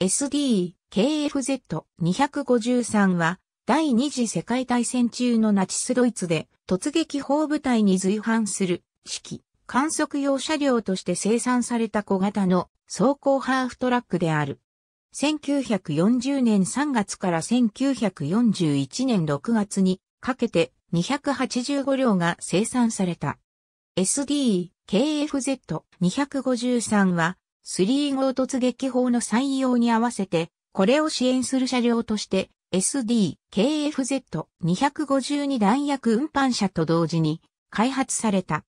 SD、KFZ-253 は、第二次世界大戦中のナチスドイツで突撃砲部隊に随伴する式観測用車両として生産された小型の走行ハーフトラックである。1940年3月から1941年6月にかけて285両が生産された。SD、KFZ-253 はスリー号突撃砲の採用に合わせて、これを支援する車両として、SD、KFZ252 弾薬運搬車と同時に開発された。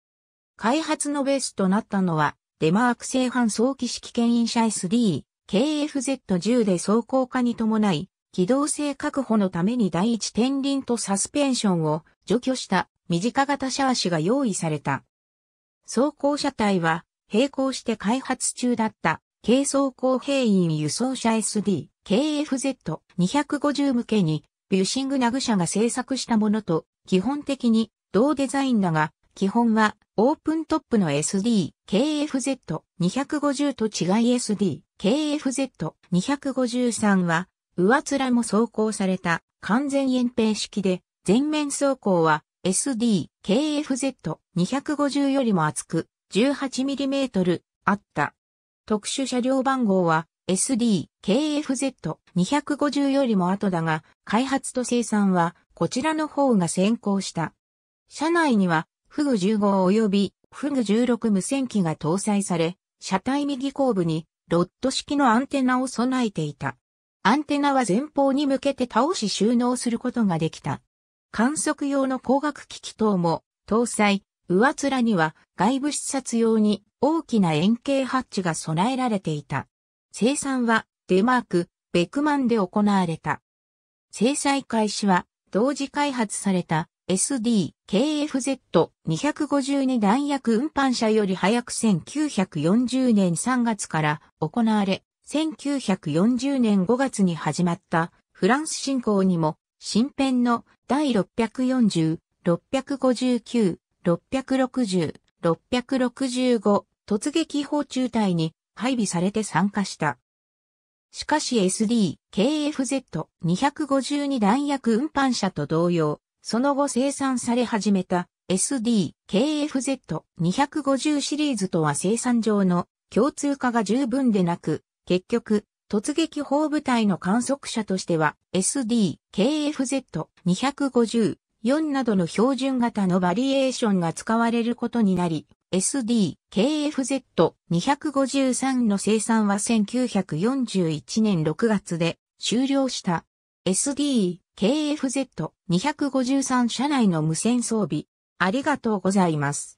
開発のベースとなったのは、デマーク製反早期式牽引車 SD、KFZ10 で走行化に伴い、機動性確保のために第一天輪とサスペンションを除去した短型シャーシが用意された。走行車体は並行して開発中だった軽装甲兵員輸送車 SD、KFZ250 向けに、ビューシングナグ社が製作したものと、基本的に同デザインだが、基本はオープントップの SD、KFZ250 と違い SD、KFZ253 は、上面も走行された完全延平式で、全面走行は SD、KFZ250 よりも厚く、18mm あった。特殊車両番号は SD-KFZ250 よりも後だが、開発と生産はこちらの方が先行した。車内には、フグ15及びフグ16無線機が搭載され、車体右後部にロッド式のアンテナを備えていた。アンテナは前方に向けて倒し収納することができた。観測用の光学機器等も搭載、上面には外部視察用に大きな円形ハッチが備えられていた。生産はデマーク、ベクマンで行われた。制裁開始は同時開発された SD、KFZ252 弾薬運搬車より早く1940年3月から行われ、1940年5月に始まったフランス侵攻にも新編の第640、659、660、665突撃砲中隊に配備されて参加した。しかし SD、KFZ252 弾薬運搬車と同様、その後生産され始めた SD、KFZ250 シリーズとは生産上の共通化が十分でなく、結局、突撃砲部隊の観測者としては SD、KFZ250 4などの標準型のバリエーションが使われることになり、SD、KFZ253 の生産は1941年6月で終了した。SD、KFZ253 社内の無線装備。ありがとうございます。